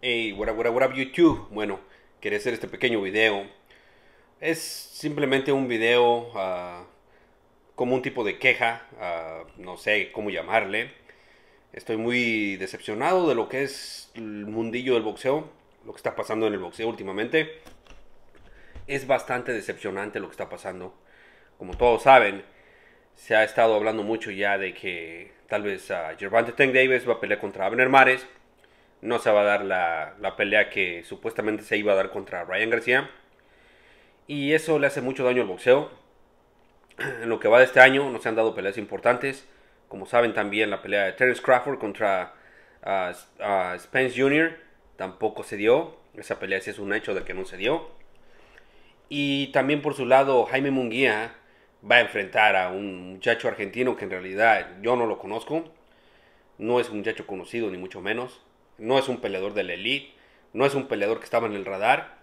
Hey, what up, what what YouTube? Bueno, quería hacer este pequeño video. Es simplemente un video ah, como un tipo de queja, ah, no sé cómo llamarle. Estoy muy decepcionado de lo que es el mundillo del boxeo, lo que está pasando en el boxeo últimamente. Es bastante decepcionante lo que está pasando. Como todos saben, se ha estado hablando mucho ya de que tal vez uh, Gervonta Tank Davis va a pelear contra Abner Mares no se va a dar la, pelea que supuestamente se iba a dar contra Ryan García. Y eso le hace mucho daño al boxeo. En lo que va de este año no se han dado peleas importantes. Como saben también la pelea de Terence Crawford contra ah, ah, Spence Jr. tampoco se dio. Esa pelea sí es un hecho de que no se dio. Y también por su lado Jaime Munguía va a enfrentar a un muchacho argentino que en realidad yo no lo conozco. No es un muchacho conocido ni mucho menos no es un peleador de la elite, no es un peleador que estaba en el radar.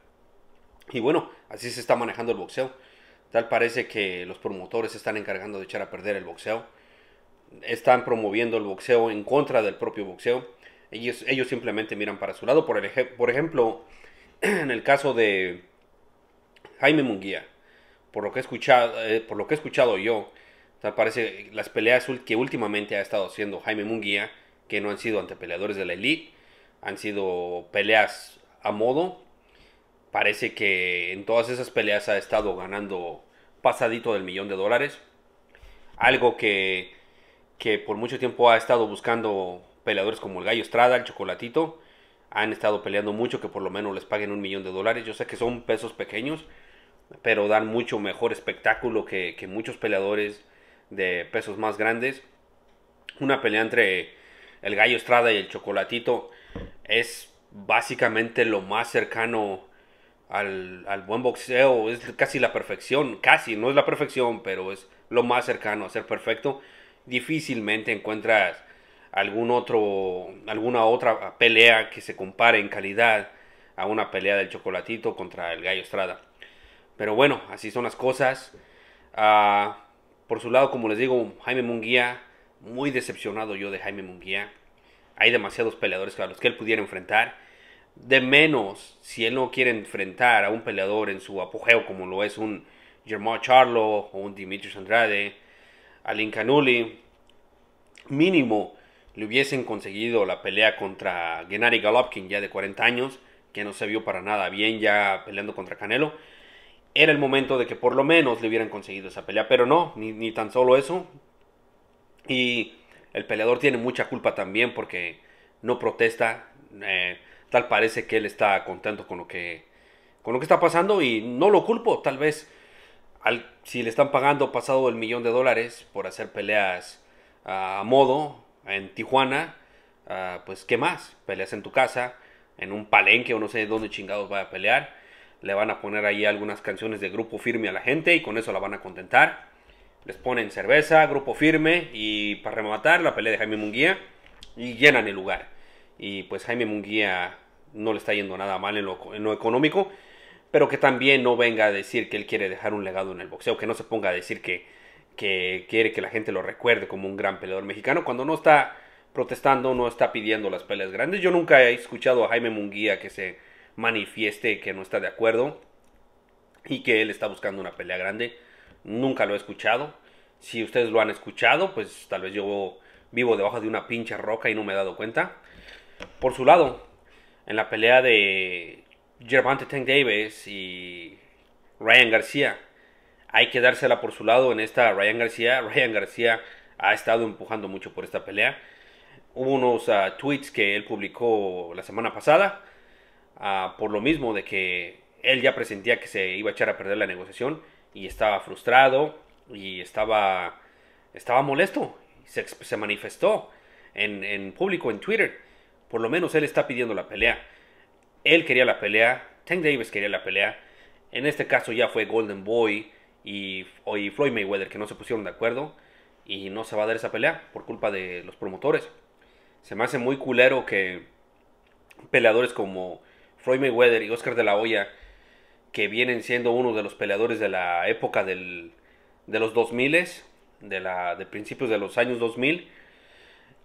Y bueno, así se está manejando el boxeo. Tal parece que los promotores se están encargando de echar a perder el boxeo. Están promoviendo el boxeo en contra del propio boxeo. Ellos, ellos simplemente miran para su lado. Por, el ejemplo, en el caso de Jaime Munguía, por lo que he escuchado, eh, por lo que he escuchado yo, tal parece las peleas que últimamente ha estado haciendo Jaime Munguía, que no han sido ante peleadores de la elite, han sido peleas a modo. Parece que en todas esas peleas ha estado ganando pasadito del millón de dólares. Algo que, por mucho tiempo ha estado buscando peleadores como el Gallo Estrada, el Chocolatito. Han estado peleando mucho que por lo menos les paguen un millón de dólares. Yo sé que son pesos pequeños, pero dan mucho mejor espectáculo que, que muchos peleadores de pesos más grandes. Una pelea entre el Gallo Estrada y el Chocolatito es básicamente lo más cercano al, buen boxeo. Es casi la perfección, casi, no es la perfección, pero es lo más cercano a ser perfecto. Difícilmente encuentras algún otro, alguna otra pelea que se compare en calidad a una pelea del Chocolatito contra el Gallo Estrada. Pero bueno, así son las cosas. Ah, por su lado, como les digo, Jaime Munguía, muy decepcionado yo de Jaime Munguía hay demasiados peleadores a los que él pudiera enfrentar. De menos, si él no quiere enfrentar a un peleador en su apogeo como lo es un Germán Charlo o un Dimitrios Andrade, Alin Canuli, mínimo le hubiesen conseguido la pelea contra Gennady Golovkin ya de 40 años, que no se vio para nada bien ya peleando contra Canelo. Era el momento de que por lo menos le hubieran conseguido esa pelea, pero no, ni, ni tan solo eso. Y el peleador tiene mucha culpa también porque no protesta. Eh, tal parece que él está contento con lo que, con lo que está pasando y no lo culpo. Tal vez si le están pagando pasado el millón de dólares por hacer peleas ah, a modo en Tijuana, ah, pues ¿qué más? Peleas en tu casa, en un palenque o no sé dónde chingados va a pelear. Le van a poner ahí algunas canciones de grupo firme a la gente y con eso la van a contentar les ponen cerveza, grupo firme y para rematar la pelea de Jaime Munguía y llenan el lugar. Y pues Jaime Munguía no le está yendo nada mal en lo, económico, pero que también no venga a decir que él quiere dejar un legado en el boxeo, que no se ponga a decir que, que quiere que la gente lo recuerde como un gran peleador mexicano cuando no está protestando, no está pidiendo las peleas grandes. Yo nunca he escuchado a Jaime Munguía que se manifieste que no está de acuerdo y que él está buscando una pelea grande nunca lo he escuchado. Si ustedes lo han escuchado, pues tal vez yo vivo debajo de una pincha roca y no me he dado cuenta. Por su lado, en la pelea de Gervonta Tank Davis y Ryan García, hay que dársela por su lado en esta Ryan García. Ryan García ha estado empujando mucho por esta pelea. Hubo unos ah, tweets que él publicó la semana pasada ah, por lo mismo de que él ya presentía que se iba a echar a perder la negociación y estaba frustrado y estaba, estaba molesto. Se, se manifestó en, público, en Twitter. Por lo menos él está pidiendo la pelea. Él quería la pelea, Tank Davis quería la pelea. En este caso ya fue Golden Boy y, y Floyd Mayweather que no se pusieron de acuerdo y no se va a dar esa pelea por culpa de los promotores. Se me hace muy culero que peleadores como Floyd Mayweather y Oscar de la Hoya que vienen siendo uno de los peleadores de la época de los 2000, de, la, de principios de los años 2000,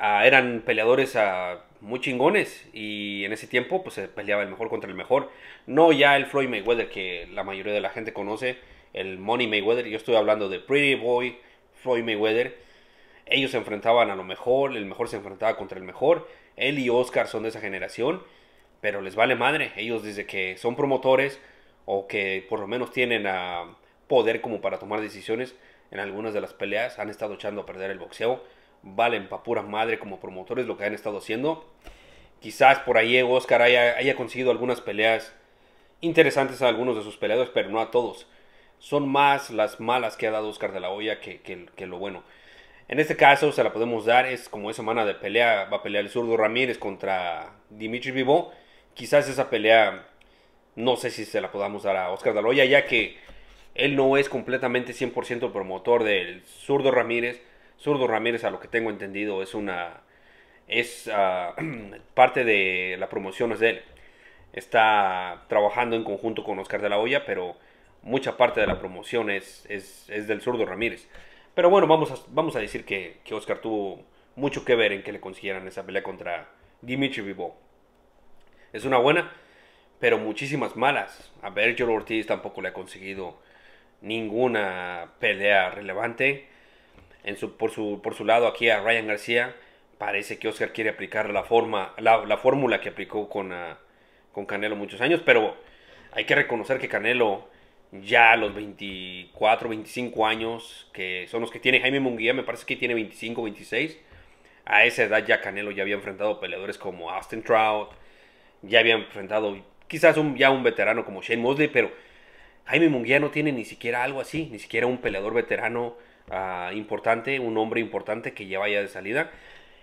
ah, eran peleadores ah, muy chingones y en ese tiempo pues se peleaba el mejor contra el mejor. No ya el Floyd Mayweather que la mayoría de la gente conoce, el Money Mayweather, yo estoy hablando de Pretty Boy, Floyd Mayweather. Ellos se enfrentaban a lo mejor, el mejor se enfrentaba contra el mejor. Él y Oscar son de esa generación, pero les vale madre. Ellos desde que son promotores, o que por lo menos tienen poder como para tomar decisiones en algunas de las peleas, han estado echando a perder el boxeo, valen pa' pura madre como promotores lo que han estado haciendo. Quizás por ahí eh, Oscar haya, conseguido algunas peleas interesantes a algunos de sus peleadores, pero no a todos. Son más las malas que ha dado Oscar de la Hoya que, lo bueno. En este caso se la podemos dar, es como esa semana de pelea, va a pelear el zurdo Ramírez contra Dimitri Vivo. Quizás esa pelea no sé si se la podamos dar a Oscar Hoya ya que él no es completamente 100% promotor del zurdo Ramírez. Zurdo Ramírez, a lo que tengo entendido, es una es ah, parte de la promoción es de él. Está trabajando en conjunto con Oscar de la Hoya, pero mucha parte de la promoción es, es, del zurdo Ramírez. Pero bueno, vamos a, vamos a decir que, que, Oscar tuvo mucho que ver en que le consiguieran esa pelea contra Dimitri Vivo. Es una buena pero muchísimas malas. A Virgil Ortiz tampoco le ha conseguido ninguna pelea relevante. En su, por, su, por su lado, aquí a Ryan García, parece que Oscar quiere aplicar la, forma, la, fórmula que aplicó con, ah, con Canelo muchos años, pero hay que reconocer que Canelo ya a los 24, 25 años, que son los que tiene Jaime Munguía, me parece que tiene 25, 26, a esa edad ya Canelo ya había enfrentado peleadores como Austin Trout, ya había enfrentado quizás un, ya un veterano como Shane Mosley, pero Jaime Munguía no tiene ni siquiera algo así, ni siquiera un peleador veterano ah, importante, un hombre importante que lleva ya de salida.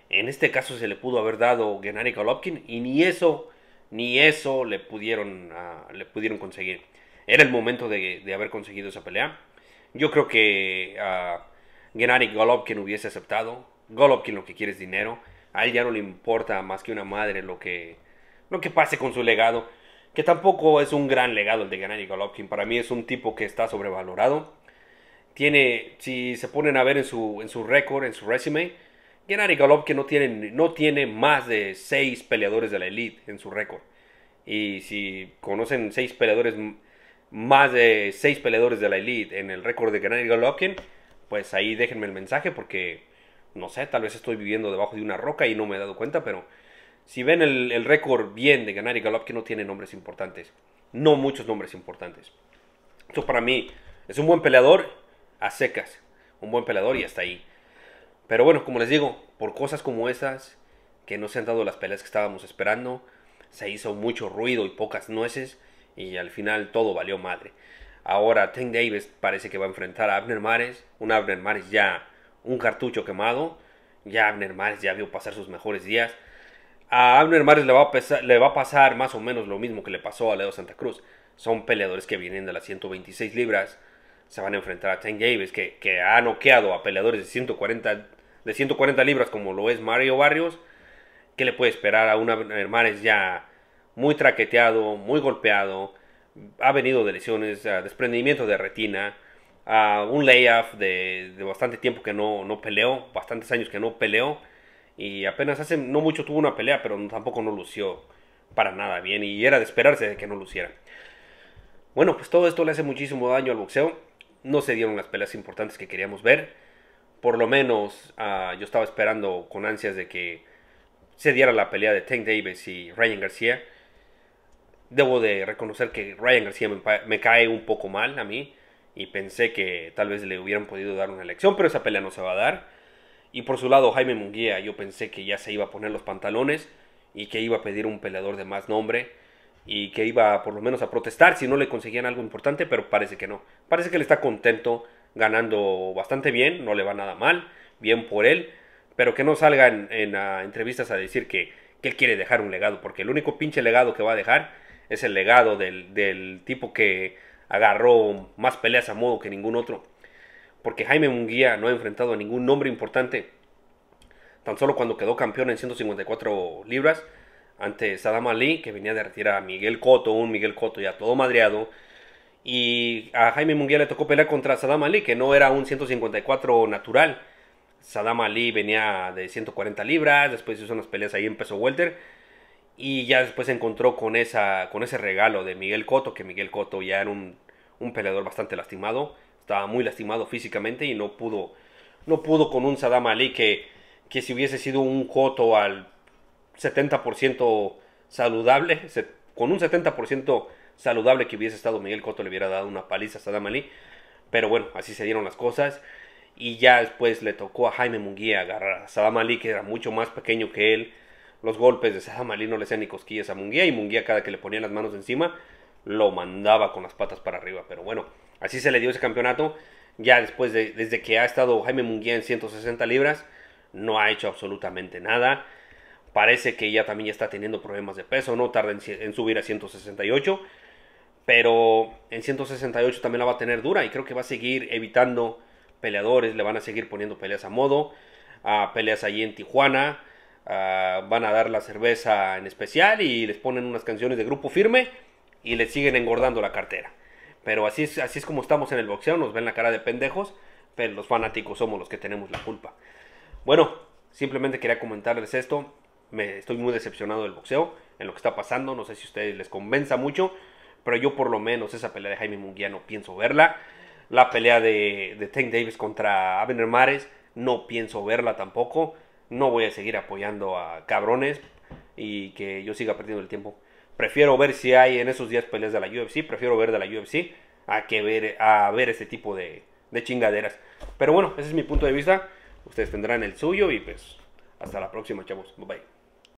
En este caso se le pudo haber dado Gennady Golovkin y ni eso, ni eso le pudieron, ah, le pudieron conseguir. Era el momento de, haber conseguido esa pelea. Yo creo que uh, Gennady Golovkin hubiese aceptado. Golovkin lo que quiere es dinero. A él ya no le importa más que una madre lo que, lo que pase con su legado que tampoco es un gran legado el de Gennady Golovkin. Para mí es un tipo que está sobrevalorado. Tiene, si se ponen a ver en su, en su récord, en su resume, Gennady Golovkin no tiene, no tiene más de 6 peleadores de la elite en su récord. Y si conocen seis peleadores, más de 6 peleadores de la elite en el récord de Gennady Golovkin, pues ahí déjenme el mensaje porque, no sé, tal vez estoy viviendo debajo de una roca y no me he dado cuenta, pero si ven el, récord bien de Ganar y galop que no tiene nombres importantes. No muchos nombres importantes. Eso para mí es un buen peleador a secas. Un buen peleador y hasta ahí. Pero bueno, como les digo, por cosas como esas, que no se han dado las peleas que estábamos esperando, se hizo mucho ruido y pocas nueces, y al final todo valió madre. Ahora Ten Davis parece que va a enfrentar a Abner Mares, un Abner Mares ya un cartucho quemado, ya Abner Mares ya vio pasar sus mejores días, a Abner Mares le va a, pasar más o menos lo mismo que le pasó a Leo Santa Cruz. Son peleadores que vienen de las 126 libras. Se van a enfrentar a Tank Davis, que, ha noqueado a peleadores de 140, de 140 libras, como lo es Mario Barrios. ¿Qué le puede esperar a un Abner Mares ya muy traqueteado, muy golpeado? Ha venido de lesiones, desprendimiento de retina, a un layoff de, de bastante tiempo que no, no peleó, bastantes años que no peleó y apenas hace no mucho tuvo una pelea, pero tampoco no lució para nada bien. Y era de esperarse de que no luciera. Bueno, pues todo esto le hace muchísimo daño al boxeo. No se dieron las peleas importantes que queríamos ver. Por lo menos ah, yo estaba esperando con ansias de que se diera la pelea de Tank Davis y Ryan García. Debo de reconocer que Ryan García me, me cae un poco mal a mí y pensé que tal vez le hubieran podido dar una elección, pero esa pelea no se va a dar. Y por su lado, Jaime Munguía, yo pensé que ya se iba a poner los pantalones y que iba a pedir un peleador de más nombre y que iba por lo menos a protestar si no le conseguían algo importante, pero parece que no. Parece que le está contento, ganando bastante bien, no le va nada mal, bien por él, pero que no salga en, ah, entrevistas a decir que, él quiere dejar un legado, porque el único pinche legado que va a dejar es el legado del tipo que agarró más peleas a modo que ningún otro porque Jaime Munguía no ha enfrentado a ningún nombre importante, tan solo cuando quedó campeón en 154 libras ante Saddam Ali, que venía de retirar a Miguel Cotto, un Miguel Cotto ya todo madreado, y a Jaime Munguía le tocó pelear contra Saddam Ali, que no era un 154 natural. Saddam Ali venía de 140 libras, después hizo unas peleas ahí en peso welter y ya después se encontró con, esa, con ese regalo de Miguel Cotto, que Miguel Cotto ya era un, un peleador bastante lastimado estaba muy lastimado físicamente y no pudo, no pudo con un Saddam Ali que, que si hubiese sido un coto al 70% saludable, con un 70% saludable que hubiese estado Miguel Coto le hubiera dado una paliza a Saddam Ali. Pero bueno, así se dieron las cosas. Y ya después le tocó a Jaime Munguía agarrar a Saddam Ali, que era mucho más pequeño que él. Los golpes de Saddam Ali no le hacían ni cosquillas a Munguía. Y Munguía, cada que le ponían las manos encima, lo mandaba con las patas para arriba. Pero bueno, Así se le dio ese campeonato. Ya después de, desde que ha estado Jaime Munguía en 160 libras, no ha hecho absolutamente nada. Parece que ya también está teniendo problemas de peso, no tarda en, subir a 168. Pero en 168 también la va a tener dura y creo que va a seguir evitando peleadores, le van a seguir poniendo peleas a modo, a peleas allí en Tijuana, van a dar la cerveza en especial y les ponen unas canciones de grupo firme y les siguen engordando la cartera. Pero así es, así es como estamos en el boxeo, nos ven la cara de pendejos, pero los fanáticos somos los que tenemos la culpa. Bueno, simplemente quería comentarles esto. Me, estoy muy decepcionado del boxeo, en lo que está pasando. No sé si a ustedes les convenza mucho, pero yo por lo menos esa pelea de Jaime Munguía no pienso verla. La pelea de, de Tank Davis contra Abner Mares no pienso verla tampoco. No voy a seguir apoyando a cabrones y que yo siga perdiendo el tiempo. Prefiero ver si hay en esos días peleas de la UFC, prefiero ver de la UFC a que ver, a ver este tipo de, de chingaderas. Pero bueno, ese es mi punto de vista. Ustedes tendrán el suyo y pues hasta la próxima, chavos. Bye bye.